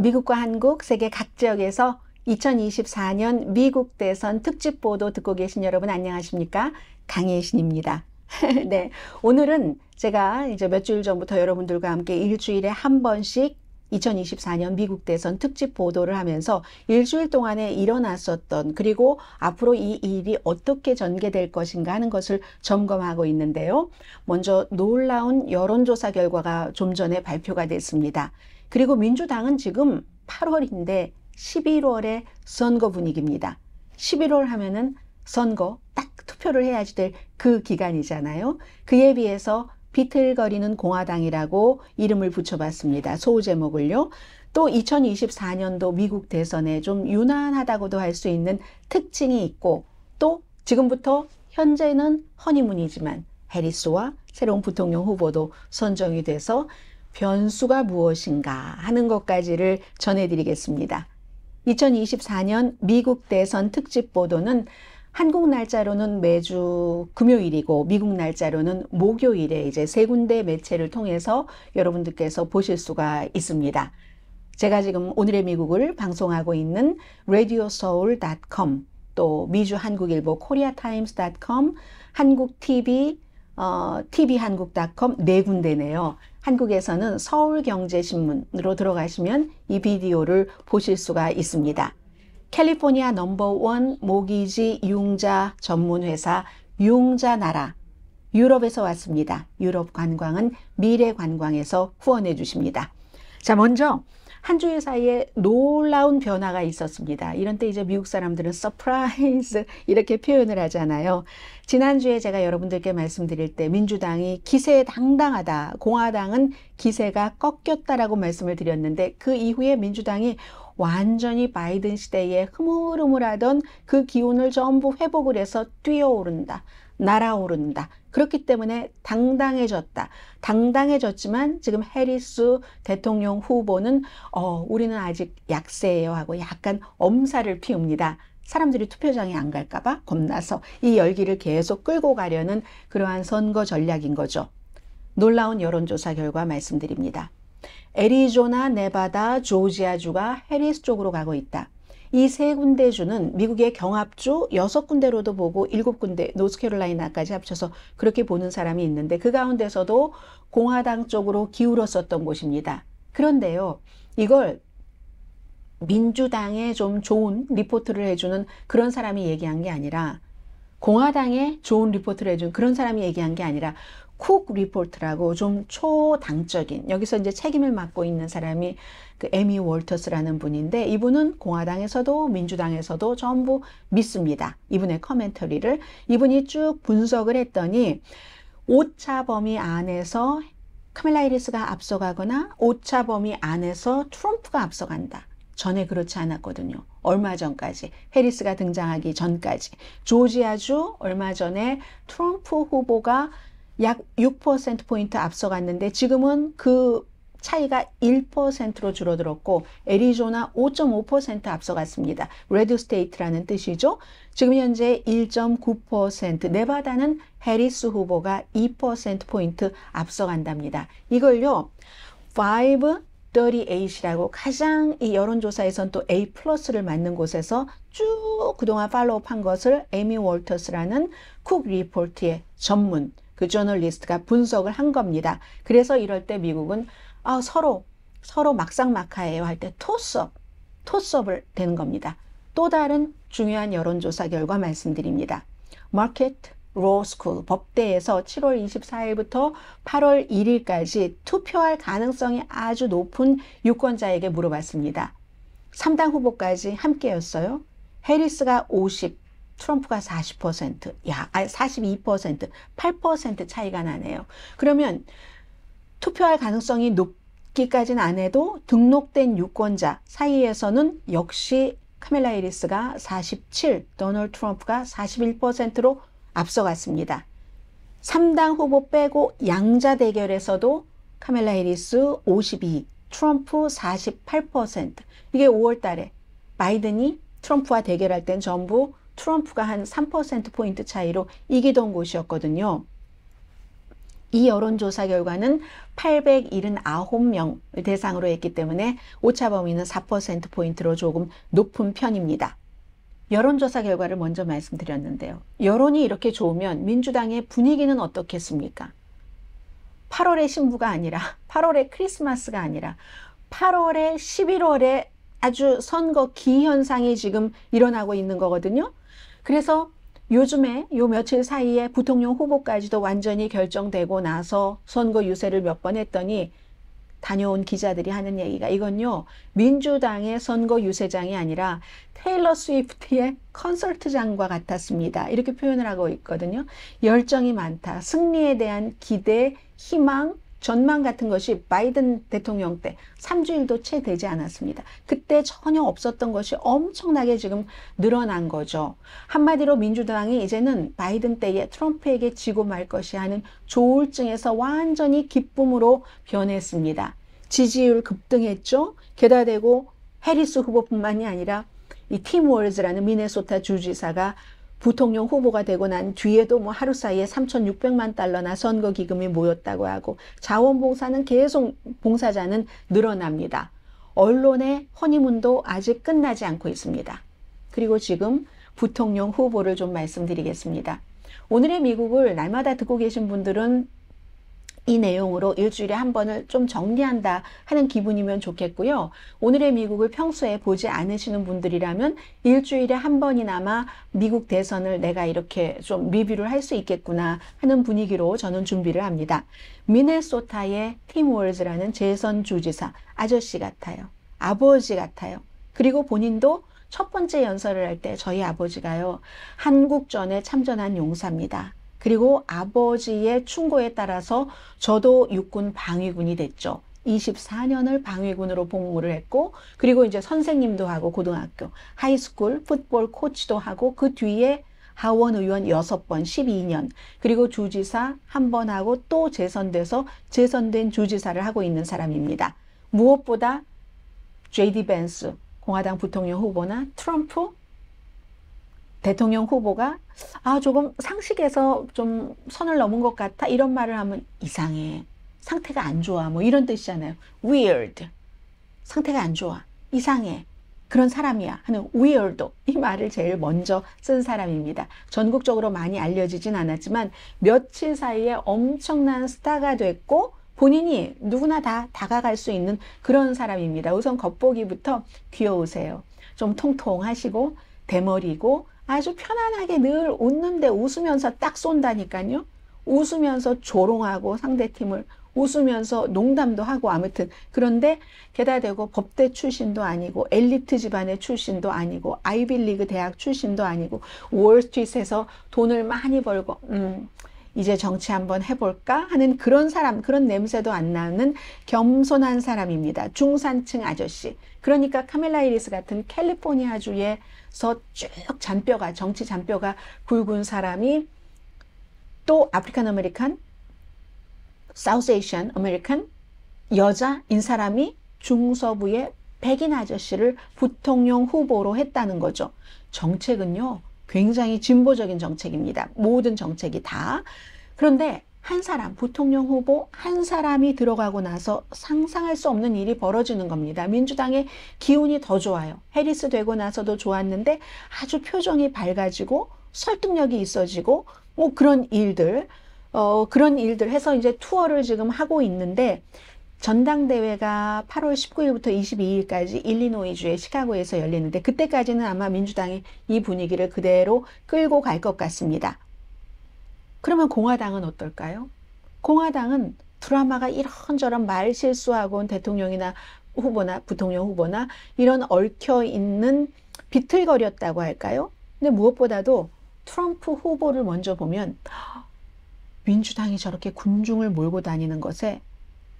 미국과 한국, 세계 각 지역에서 2024년 미국 대선 특집 보도 듣고 계신 여러분 안녕하십니까? 강혜신입니다. 네. 오늘은 제가 이제 몇 주일 전부터 여러분들과 함께 일주일에 한 번씩 2024년 미국 대선 특집 보도를 하면서 일주일 동안에 일어났었던 그리고 앞으로 이 일이 어떻게 전개될 것인가 하는 것을 점검하고 있는데요. 먼저 놀라운 여론조사 결과가 좀 전에 발표가 됐습니다. 그리고 민주당은 지금 8월인데 11월에 선거 분위기입니다. 11월 하면은 선거 딱 투표를 해야지 될 그 기간이잖아요. 그에 비해서 비틀거리는 공화당이라고 이름을 붙여봤습니다. 소우 제목을요. 또 2024년도 미국 대선에 좀 유난하다고도 할 수 있는 특징이 있고 또 지금부터 현재는 허니문이지만 해리스와 새로운 부통령 후보도 선정이 돼서 변수가 무엇인가 하는 것까지를 전해드리겠습니다. 2024년 미국 대선 특집 보도는 한국 날짜로는 매주 금요일이고 미국 날짜로는 목요일에 이제 세 군데 매체를 통해서 여러분들께서 보실 수가 있습니다. 제가 지금 오늘의 미국을 방송하고 있는 radioseoul.com 또 미주 한국일보 koreatimes.com 한국TV 어, tv한국.com 네 군데네요. 한국에서는 서울경제신문으로 들어가시면 이 비디오를 보실 수가 있습니다. 캘리포니아 넘버원 모기지 융자 전문회사 융자나라 유럽에서 왔습니다. 유럽 관광은 미래 관광에서 후원해 주십니다. 자, 먼저 한 주일 사이에 놀라운 변화가 있었습니다. 이런 때 이제 미국 사람들은 서프라이즈 이렇게 표현을 하잖아요. 지난주에 제가 여러분들께 말씀드릴 때 민주당이 기세에 당당하다, 공화당은 기세가 꺾였다라고 말씀을 드렸는데 그 이후에 민주당이 완전히 바이든 시대에 흐물흐물하던 그 기운을 전부 회복을 해서 뛰어오른다. 날아오른다. 그렇기 때문에 당당해졌다. 당당해졌지만 지금 해리스 대통령 후보는 어, 우리는 아직 약세예요 하고 약간 엄살을 피웁니다. 사람들이 투표장에 안 갈까봐 겁나서 이 열기를 계속 끌고 가려는 그러한 선거 전략인 거죠. 놀라운 여론조사 결과 말씀드립니다. 애리조나, 네바다, 조지아주가 해리스 쪽으로 가고 있다. 이세 군데 주는 미국의 경합주 여섯 군데로도 보고 일곱 군데 노스캐롤라이나까지 합쳐서 그렇게 보는 사람이 있는데 그 가운데서도 공화당 쪽으로 기울었었던 곳입니다. 그런데요, 이걸 민주당에 좀 좋은 리포트를 해주는 그런 사람이 얘기한 게 아니라 공화당에 좋은 리포트를 해준 그런 사람이 얘기한 게 아니라 쿡 리포트라고 좀 초당적인 여기서 이제 책임을 맡고 있는 사람이 그 에미 월터스라는 분인데 이분은 공화당에서도 민주당에서도 전부 믿습니다. 이분의 커멘터리를 이분이 쭉 분석을 했더니 오차 범위 안에서 카멜라 이리스가 앞서가거나 오차 범위 안에서 트럼프가 앞서간다. 전에 그렇지 않았거든요. 얼마 전까지 해리스가 등장하기 전까지 조지아주 얼마 전에 트럼프 후보가 약 6%포인트 앞서갔는데 지금은 그 차이가 1%로 줄어들었고 애리조나 5.5% 앞서갔습니다. 레드 스테이트라는 뜻이죠. 지금 현재 1.9%, 네바다는 해리스 후보가 2%포인트 앞서간답니다. 이걸요, 5, 38이라고 가장 이 여론조사에선 또 A 플러스를 맞는 곳에서 쭉 그동안 팔로우한 것을 에미 월터스라는 쿡 리포트의 전문 그 저널리스트가 분석을 한 겁니다. 그래서 이럴 때 미국은 아, 서로 서로 막상막하예요 할 때 토스업, 토스업을 되는 겁니다. 또 다른 중요한 여론조사 결과 말씀드립니다. 마켓 로스쿨 법대에서 7월 24일부터 8월 1일까지 투표할 가능성이 아주 높은 유권자에게 물어봤습니다. 3당 후보까지 함께였어요. 해리스가 50, 트럼프가 40%, 야, 아니 42%, 8% 차이가 나네요. 그러면 투표할 가능성이 높기까지는 안 해도 등록된 유권자 사이에서는 역시 카멜라 이리스가 47, 도널 트럼프가 41%로 앞서갔습니다. 3당 후보 빼고 양자 대결에서도 카멜라 이리스 52, 트럼프 48%. 이게 5월 달에 바이든이 트럼프와 대결할 땐 전부 트럼프가 한 3%포인트 차이로 이기던 곳이었거든요. 이 여론조사 결과는 879명을 대상으로 했기 때문에 오차 범위는 4%포인트로 조금 높은 편입니다. 여론조사 결과를 먼저 말씀드렸는데요. 여론이 이렇게 좋으면 민주당의 분위기는 어떻겠습니까? 8월의 신부가 아니라 8월의 크리스마스가 아니라 8월에 11월에 아주 선거 기현상이 지금 일어나고 있는 거거든요. 그래서 요즘에 요 며칠 사이에 부통령 후보까지도 완전히 결정되고 나서 선거 유세를 몇 번 했더니 다녀온 기자들이 하는 얘기가 이건요 민주당의 선거 유세장이 아니라 테일러 스위프트의 컨설트장과 같았습니다 이렇게 표현을 하고 있거든요 열정이 많다 승리에 대한 기대 희망 전망 같은 것이 바이든 대통령 때 3주일도 채 되지 않았습니다. 그때 전혀 없었던 것이 엄청나게 지금 늘어난 거죠. 한마디로 민주당이 이제는 바이든 때에 트럼프에게 지고 말 것이 하는 조울증에서 완전히 기쁨으로 변했습니다. 지지율 급등했죠. 게다되고 해리스 후보뿐만이 아니라 이 팀 월즈라는 미네소타 주지사가 부통령 후보가 되고 난 뒤에도 뭐 하루 사이에 3,600만 달러나 선거 기금이 모였다고 하고 자원봉사는 계속 봉사자는 늘어납니다. 언론의 허니문도 아직 끝나지 않고 있습니다. 그리고 지금 부통령 후보를 좀 말씀드리겠습니다. 오늘의 미국을 날마다 듣고 계신 분들은 이 내용으로 일주일에 한 번을 좀 정리한다 하는 기분이면 좋겠고요. 오늘의 미국을 평소에 보지 않으시는 분들이라면 일주일에 한 번이나마 미국 대선을 내가 이렇게 좀 리뷰를 할 수 있겠구나 하는 분위기로 저는 준비를 합니다. 미네소타의 팀 월즈라는 재선 주지사 아저씨 같아요. 아버지 같아요. 그리고 본인도 첫 번째 연설을 할 때 저희 아버지가요. 한국전에 참전한 용사입니다. 그리고 아버지의 충고에 따라서 저도 육군 방위군이 됐죠. 24년을 방위군으로 복무를 했고 그리고 이제 선생님도 하고 고등학교 하이스쿨 풋볼 코치도 하고 그 뒤에 하원 의원 6번 12년 그리고 주지사 한 번 하고 또 재선돼서 재선된 주지사를 하고 있는 사람입니다. 무엇보다 JD 벤스 공화당 부통령 후보나 트럼프 대통령 후보가 아 조금 상식에서 좀 선을 넘은 것 같아 이런 말을 하면 이상해 상태가 안 좋아 뭐 이런 뜻이잖아요 weird 상태가 안 좋아 이상해 그런 사람이야 하는 weirdo 이 말을 제일 먼저 쓴 사람입니다 전국적으로 많이 알려지진 않았지만 며칠 사이에 엄청난 스타가 됐고 본인이 누구나 다 다가갈 수 있는 그런 사람입니다 우선 겉보기부터 귀여우세요 좀 통통하시고 대머리고 아주 편안하게 늘 웃는데 웃으면서 딱 쏜다니까요. 웃으면서 조롱하고 상대팀을 웃으면서 농담도 하고 아무튼 그런데 게다대고 법대 출신도 아니고 엘리트 집안의 출신도 아니고 아이빌리그 대학 출신도 아니고 월스트리트에서 돈을 많이 벌고 음 이제 정치 한번 해볼까 하는 그런 사람 그런 냄새도 안 나는 겸손한 사람입니다. 중산층 아저씨 그러니까 카멜라 이리스 같은 캘리포니아주에서 쭉 잔뼈가 정치 잔뼈가 굵은 사람이 또 아프리칸 아메리칸, 사우스 에이션 아메리칸 여자인 사람이 중서부의 백인 아저씨를 부통령 후보로 했다는 거죠. 정책은요. 굉장히 진보적인 정책입니다. 모든 정책이 다. 그런데 한 사람, 부통령 후보 한 사람이 들어가고 나서 상상할 수 없는 일이 벌어지는 겁니다. 민주당의 기운이 더 좋아요. 해리스 되고 나서도 좋았는데 아주 표정이 밝아지고 설득력이 있어지고 뭐 그런 일들, 어, 그런 일들 해서 이제 투어를 지금 하고 있는데 전당대회가 8월 19일부터 22일까지 일리노이주의 시카고에서 열리는데 그때까지는 아마 민주당이 이 분위기를 그대로 끌고 갈 것 같습니다. 그러면 공화당은 어떨까요? 공화당은 드라마가 이런저런 말 실수하고 대통령이나 후보나 부통령 후보나 이런 얽혀 있는 비틀거렸다고 할까요? 근데 무엇보다도 트럼프 후보를 먼저 보면 민주당이 저렇게 군중을 몰고 다니는 것에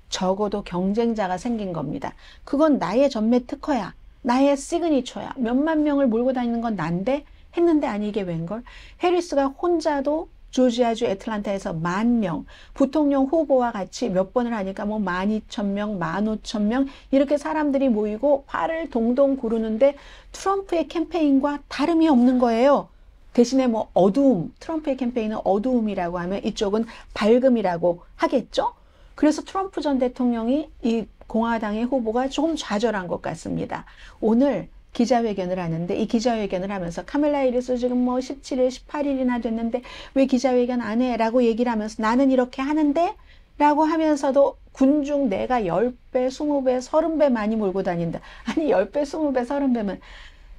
적어도 경쟁자가 생긴 겁니다. 그건 나의 전매 특허야. 나의 시그니처야. 몇만 명을 몰고 다니는 건 난데 했는데 아니 게 웬걸? 해리스가 혼자도 조지아주 애틀란타에서 만 명, 부통령 후보와 같이 몇 번을 하니까 뭐1 2 0 0 0 명, 1 5 0 0 0명 이렇게 사람들이 모이고 팔을 동동 구르는데 트럼프의 캠페인과 다름이 없는 거예요. 대신에 뭐 어두움, 트럼프의 캠페인은 어두움이라고 하면 이쪽은 밝음이라고 하겠죠? 그래서 트럼프 전 대통령이 이 공화당의 후보가 조금 좌절한 것 같습니다. 오늘 기자회견을 하는데 이 기자회견을 하면서 카멜라 이리스 지금 뭐 17일, 18일이나 됐는데 왜 기자회견 안 해? 라고 얘기를 하면서 나는 이렇게 하는데? 라고 하면서도 군중 내가 10배, 20배, 30배 많이 몰고 다닌다. 아니 10배, 20배, 30배면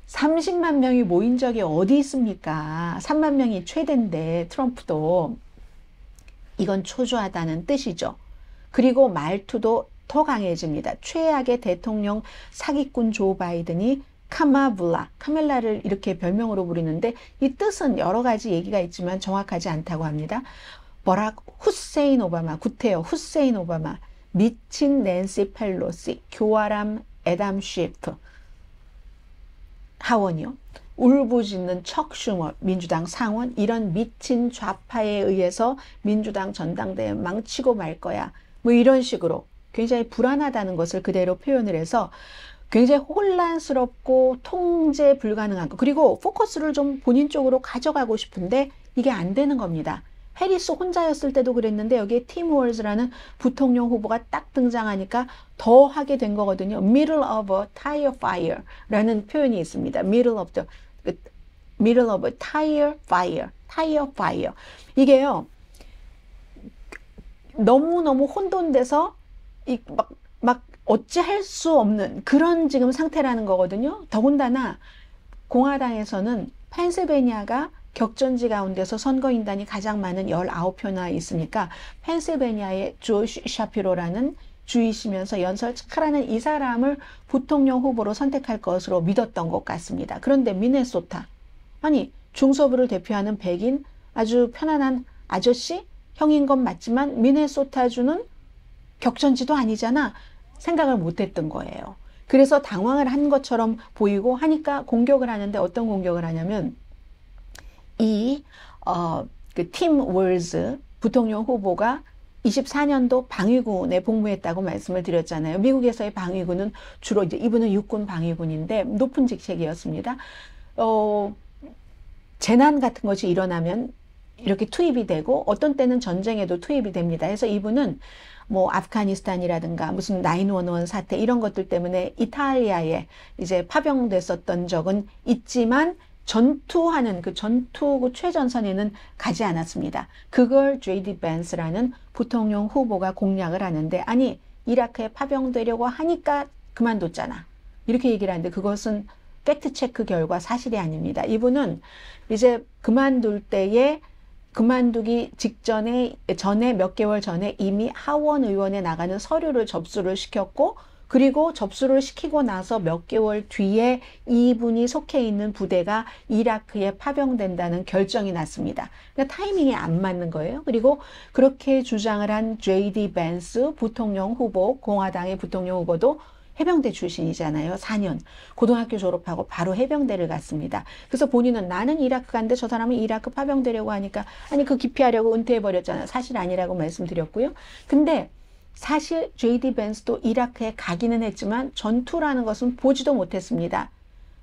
30만 명이 모인 적이 어디 있습니까? 3만 명이 최대인데 트럼프도 이건 초조하다는 뜻이죠. 그리고 말투도 더 강해집니다. 최악의 대통령 사기꾼 조 바이든이 카마블라, 카멜라를 이렇게 별명으로 부르는데 이 뜻은 여러 가지 얘기가 있지만 정확하지 않다고 합니다. 버락 후세인 오바마, 구태여 후세인 오바마, 미친 낸시 펠로시, 교활함 에담 쉬프, 하원이요. 울부짖는 척슈머 민주당 상원 이런 미친 좌파에 의해서 민주당 전당대회 망치고 말 거야. 뭐 이런 식으로 굉장히 불안하다는 것을 그대로 표현을 해서 굉장히 혼란스럽고 통제 불가능한 거 그리고 포커스를 좀 본인 쪽으로 가져가고 싶은데 이게 안 되는 겁니다. 해리스 혼자였을 때도 그랬는데 여기에 팀 월즈라는 부통령 후보가 딱 등장하니까 더 하게 된 거거든요. Middle of a tire fire라는 표현이 있습니다. Middle of the middle of a tire fire, tire fire. 이게요 너무 너무 혼돈돼서 이막 어찌할 수 없는 그런 지금 상태라는 거거든요. 더군다나 공화당에서는 펜실베니아가 격전지 가운데서 선거인단이 가장 많은 19표나 있으니까 펜실베니아의 조시 샤피로라는 주이시면서 연설 착하라는 이 사람을 부통령 후보로 선택할 것으로 믿었던 것 같습니다. 그런데 미네소타 아니 중서부를 대표하는 백인 아주 편안한 아저씨 형인 건 맞지만 미네소타주는 격전지도 아니잖아. 생각을 못했던 거예요. 그래서 당황을 한 것처럼 보이고 하니까 공격을 하는데 어떤 공격을 하냐면 이팀 어, 그 월즈 부통령 후보가 24년도 방위군에 복무했다고 말씀을 드렸잖아요. 미국에서의 방위군은 주로 이제 이분은 육군 방위군인데 높은 직책이었습니다. 어, 재난 같은 것이 일어나면 이렇게 투입이 되고 어떤 때는 전쟁에도 투입이 됩니다. 그래서 이분은 뭐 아프가니스탄이라든가 무슨 911 사태 이런 것들 때문에 이탈리아에 이제 파병됐었던 적은 있지만 전투하는 그 전투구 최전선에는 가지 않았습니다. 그걸 JD 벤스라는 부통령 후보가 공략을 하는데 아니 이라크에 파병되려고 하니까 그만뒀잖아. 이렇게 얘기를 하는데 그것은 팩트 체크 결과 사실이 아닙니다. 이분은 이제 그만둘 때에 그만두기 직전에 전에 몇 개월 전에 이미 하원 의원에 나가는 서류를 접수를 시켰고 그리고 접수를 시키고 나서 몇 개월 뒤에 이분이 속해 있는 부대가 이라크에 파병된다는 결정이 났습니다. 그러니까 타이밍이 안 맞는 거예요. 그리고 그렇게 주장을 한 JD 벤스 부통령 후보, 공화당의 부통령 후보도 해병대 출신이잖아요. 4년. 고등학교 졸업하고 바로 해병대를 갔습니다. 그래서 본인은 나는 이라크 간데 저 사람은 이라크 파병되려고 하니까 아니 그 기피하려고 은퇴해버렸잖아요. 사실 아니라고 말씀드렸고요. 근데 사실 JD 벤스도 이라크에 가기는 했지만 전투라는 것은 보지도 못했습니다.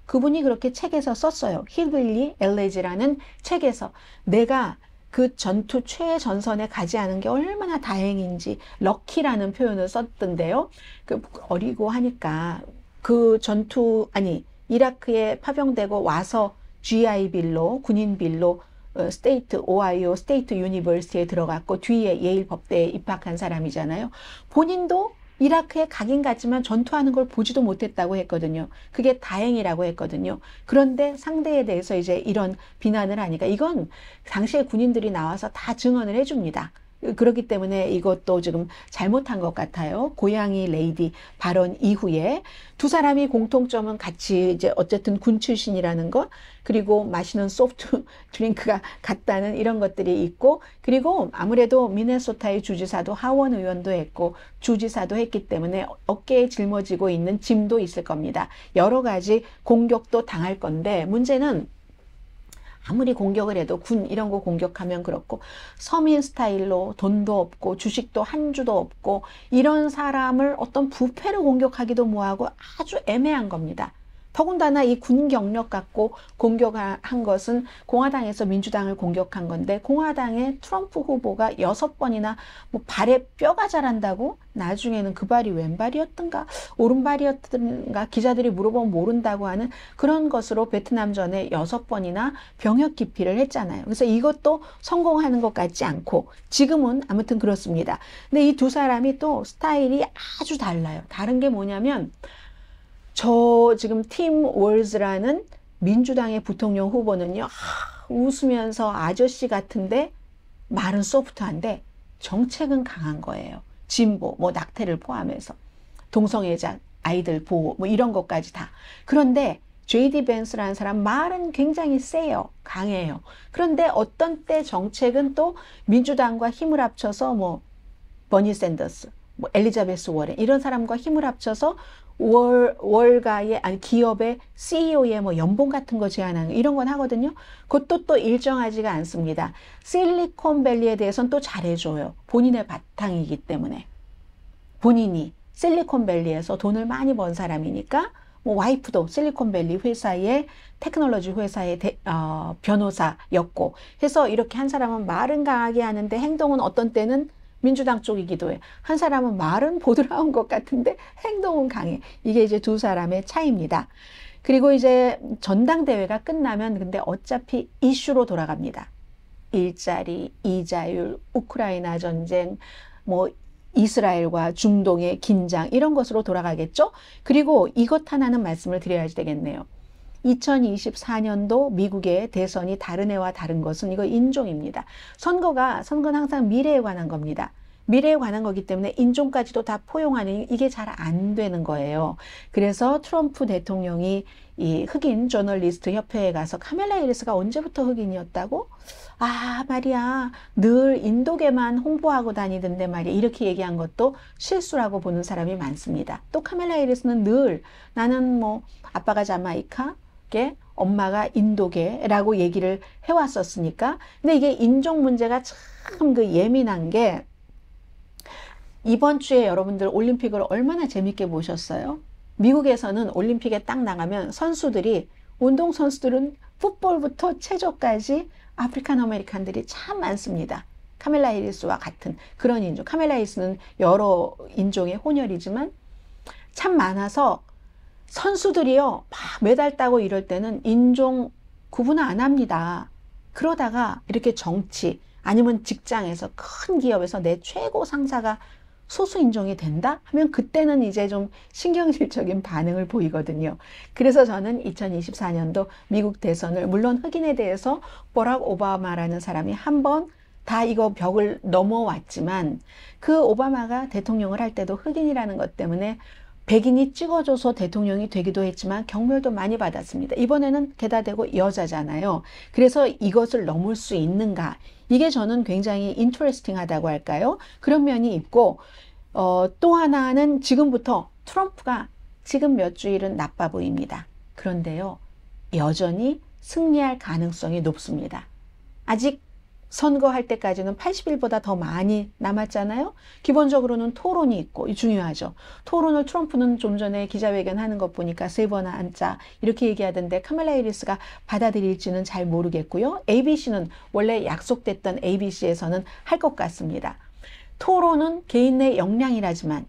그분이 그렇게 책에서 썼어요. 히빌리 엘레지라는 책에서 내가 그 전투 최전선에 가지 않은 게 얼마나 다행인지 럭키라는 표현을 썼던데요. 그 어리고 하니까 그 전투 아니 이라크에 파병되고 와서 GI 빌로 군인 빌로 스테이트 오하이오 스테이트 유니버시티에 들어갔고 뒤에 예일 법대에 입학한 사람이잖아요. 본인도 이라크에 가긴 갔지만 전투하는 걸 보지도 못했다고 했거든요. 그게 다행이라고 했거든요. 그런데 상대에 대해서 이제 이런 비난을 하니까 이건 당시에 군인들이 나와서 다 증언을 해줍니다. 그렇기 때문에 이것도 지금 잘못한 것 같아요. 고양이 레이디 발언 이후에 두 사람이 공통점은 같이 이제 어쨌든 군 출신이라는 것 그리고 마시는 소프트 드링크가 같다는 이런 것들이 있고 그리고 아무래도 미네소타의 주지사도 하원 의원도 했고 주지사도 했기 때문에 어깨에 짊어지고 있는 짐도 있을 겁니다. 여러 가지 공격도 당할 건데 문제는 아무리 공격을 해도 군 이런 거 공격하면 그렇고 서민 스타일로 돈도 없고 주식도 한 주도 없고 이런 사람을 어떤 부패로 공격하기도 뭐하고 아주 애매한 겁니다. 더군다나 이 군 경력 갖고 공격한 것은 공화당에서 민주당을 공격한 건데 공화당의 트럼프 후보가 여섯 번이나 뭐 발에 뼈가 자란다고 나중에는 그 발이 왼발이었던가 오른발이었던가 기자들이 물어보면 모른다고 하는 그런 것으로 베트남 전에 여섯 번이나 병역 기피를 했잖아요. 그래서 이것도 성공하는 것 같지 않고 지금은 아무튼 그렇습니다. 근데 이 두 사람이 또 스타일이 아주 달라요. 다른 게 뭐냐면 저 지금 팀 월즈라는 민주당의 부통령 후보는요, 하, 웃으면서 아저씨 같은데 말은 소프트한데 정책은 강한 거예요. 진보, 뭐 낙태를 포함해서 동성애자 아이들 보호 뭐 이런 것까지 다. 그런데 JD 벤스라는 사람 말은 굉장히 세요. 강해요. 그런데 어떤 때 정책은 또 민주당과 힘을 합쳐서 뭐 버니 샌더스, 뭐 엘리자베스 워렌 이런 사람과 힘을 합쳐서 월, 월가의, 아니, 기업의 CEO의 뭐 연봉 같은 거 제안하는 이런 건 하거든요. 그것도 또 일정하지가 않습니다. 실리콘밸리에 대해서는 또 잘해줘요. 본인의 바탕이기 때문에. 본인이 실리콘밸리에서 돈을 많이 번 사람이니까 뭐 와이프도 실리콘밸리 회사의 테크놀로지 회사의 대, 어, 변호사였고 해서 이렇게 한 사람은 말은 강하게 하는데 행동은 어떤 때는 민주당 쪽이기도 해. 한 사람은 말은 보드라운 것 같은데 행동은 강해. 이게 이제 두 사람의 차이입니다. 그리고 이제 전당대회가 끝나면 근데 어차피 이슈로 돌아갑니다. 일자리, 이자율, 우크라이나 전쟁, 뭐 이스라엘과 중동의 긴장 이런 것으로 돌아가겠죠. 그리고 이것 하나는 말씀을 드려야 지 되겠네요. 2024년도 미국의 대선이 다른 해와 다른 것은 이거 인종입니다. 선거가 선거는 항상 미래에 관한 겁니다. 미래에 관한 거기 때문에 인종까지도 다 포용하는 이게 잘 안 되는 거예요. 그래서 트럼프 대통령이 이 흑인 저널리스트 협회에 가서 카멜라 이리스가 언제부터 흑인이었다고? 아 말이야 늘 인도계만 홍보하고 다니던데 말이야 이렇게 얘기한 것도 실수라고 보는 사람이 많습니다. 또 카멜라 이리스는 늘 나는 뭐 아빠가 자마이카 게 엄마가 인도계라고 얘기를 해왔었으니까. 근데 이게 인종 문제가 참 그 예민한 게 이번 주에 여러분들 올림픽을 얼마나 재밌게 보셨어요? 미국에서는 올림픽에 딱 나가면 선수들이 운동 선수들은 풋볼부터 체조까지 아프리칸 아메리칸들이 참 많습니다. 카멜라 헤리스와 같은 그런 인종. 카멜라 헤리스는 여러 인종의 혼혈이지만 참 많아서 선수들이요 막 메달 따고 이럴 때는 인종 구분 안 합니다. 그러다가 이렇게 정치 아니면 직장에서 큰 기업에서 내 최고 상사가 소수 인종이 된다 하면 그때는 이제 좀 신경질적인 반응을 보이거든요. 그래서 저는 2024년도 미국 대선을 물론 흑인에 대해서 보락 오바마라는 사람이 한 번 다 이거 벽을 넘어왔지만 그 오바마가 대통령을 할 때도 흑인이라는 것 때문에 백인이 찍어줘서 대통령이 되기도 했지만 경멸도 많이 받았습니다. 이번에는 게다대고 여자잖아요. 그래서 이것을 넘을 수 있는가? 이게 저는 굉장히 인트레스팅하다고 할까요? 그런 면이 있고 어, 또 하나는 지금부터 트럼프가 지금 몇 주일은 나빠 보입니다. 그런데요. 여전히 승리할 가능성이 높습니다. 아직 선거할 때까지는 80일보다 더 많이 남았잖아요. 기본적으로는 토론이 있고 중요하죠. 토론을 트럼프는 좀 전에 기자회견 하는 것 보니까 세번 앉자 이렇게 얘기하던데 카멜라 헤리스가 받아들일지는 잘 모르겠고요. ABC는 원래 약속됐던 ABC에서는 할 것 같습니다. 토론은 개인 의 역량이라지만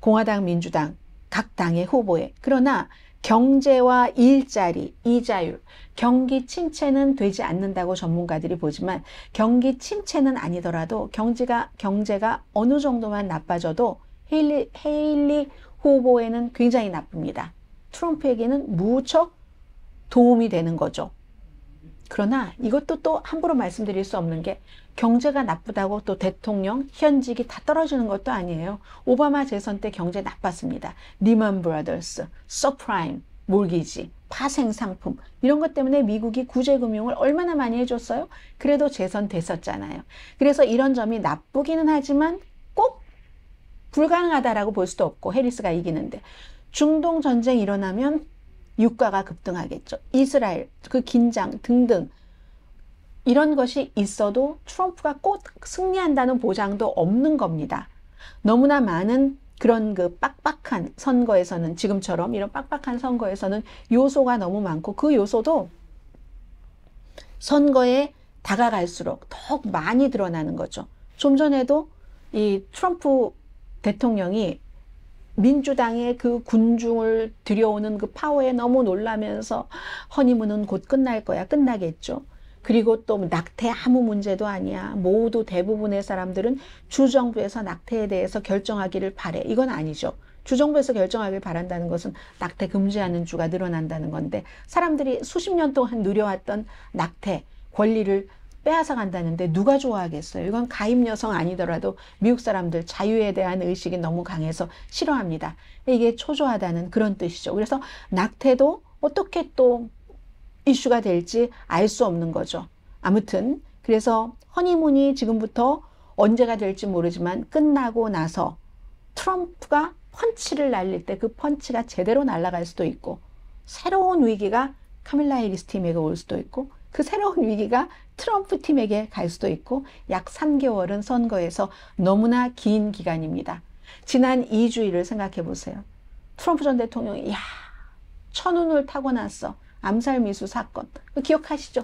공화당, 민주당 각 당의 후보에 그러나 경제와 일자리, 이자율 경기 침체는 되지 않는다고 전문가들이 보지만 경기 침체는 아니더라도 경제가 경제가 어느 정도만 나빠져도 헤일리, 헤일리 후보에는 굉장히 나쁩니다. 트럼프에게는 무척 도움이 되는 거죠. 그러나 이것도 또 함부로 말씀드릴 수 없는 게 경제가 나쁘다고 또 대통령, 현직이 다 떨어지는 것도 아니에요. 오바마 재선 때 경제 나빴습니다. 리먼 브라더스, 서프라임, 몰기지, 파생상품 이런 것 때문에 미국이 구제금융을 얼마나 많이 해줬어요? 그래도 재선됐었잖아요. 그래서 이런 점이 나쁘기는 하지만 꼭 불가능하다라고 볼 수도 없고 해리스가 이기는데 중동 전쟁 일어나면 유가가 급등하겠죠. 이스라엘 그 긴장 등등 이런 것이 있어도 트럼프가 꼭 승리한다는 보장도 없는 겁니다. 너무나 많은 그런 그 빡빡한 선거에서는 지금처럼 이런 빡빡한 선거에서는 요소가 너무 많고 그 요소도 선거에 다가갈수록 더욱 많이 드러나는 거죠. 좀 전에도 이 트럼프 대통령이 민주당의 그 군중을 들여오는 그 파워에 너무 놀라면서 허니문은 곧 끝날 거야 끝나겠죠. 그리고 또 낙태 아무 문제도 아니야. 모두 대부분의 사람들은 주정부에서 낙태에 대해서 결정하기를 바래. 이건 아니죠. 주정부에서 결정하길 바란다는 것은 낙태 금지하는 주가 늘어난다는 건데 사람들이 수십 년 동안 누려왔던 낙태 권리를 빼앗아 간다는데 누가 좋아하겠어요? 이건 가입 여성 아니더라도 미국 사람들 자유에 대한 의식이 너무 강해서 싫어합니다. 이게 초조하다는 그런 뜻이죠. 그래서 낙태도 어떻게 또 이슈가 될지 알 수 없는 거죠. 아무튼 그래서 허니문이 지금부터 언제가 될지 모르지만 끝나고 나서 트럼프가 펀치를 날릴 때 그 펀치가 제대로 날아갈 수도 있고 새로운 위기가 카밀라 헤리스 팀에게 올 수도 있고 그 새로운 위기가 트럼프 팀에게 갈 수도 있고 약 3개월은 선거에서 너무나 긴 기간입니다. 지난 2주일을 생각해 보세요. 트럼프 전 대통령이 야 천운을 타고났어. 암살 미수 사건 기억하시죠?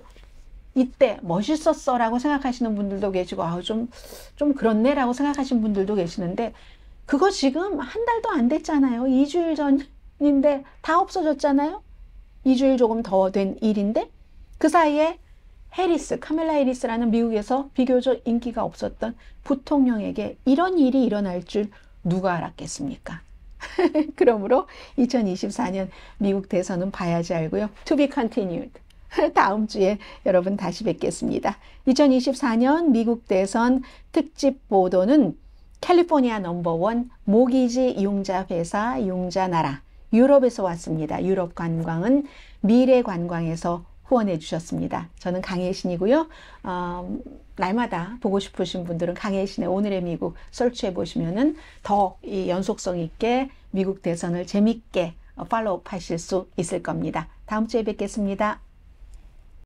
이때 멋있었어라고 생각하시는 분들도 계시고 아우 좀좀 그렇네라고 생각하신 분들도 계시는데 그거 지금 한 달도 안 됐잖아요. 2주일 전인데 다 없어졌잖아요. 2주일 조금 더 된 일인데 그 사이에 해리스, 카멜라 해리스라는 미국에서 비교적 인기가 없었던 부통령에게 이런 일이 일어날 줄 누가 알았겠습니까? 그러므로 2024년 미국 대선은 봐야지 알고요. To be continued. 다음 주에 여러분 다시 뵙겠습니다. 2024년 미국 대선 특집 보도는 캘리포니아 넘버원 모기지 융자 회사 융자 나라 유럽에서 왔습니다. 유럽 관광은 미래 관광에서 후원해 주셨습니다. 저는 강혜신이고요. 어, 날마다 보고 싶으신 분들은 강혜신의 오늘의 미국 설치해 보시면은 더 이 연속성 있게 미국 대선을 재밌게 어, 팔로우 하실 수 있을 겁니다. 다음 주에 뵙겠습니다.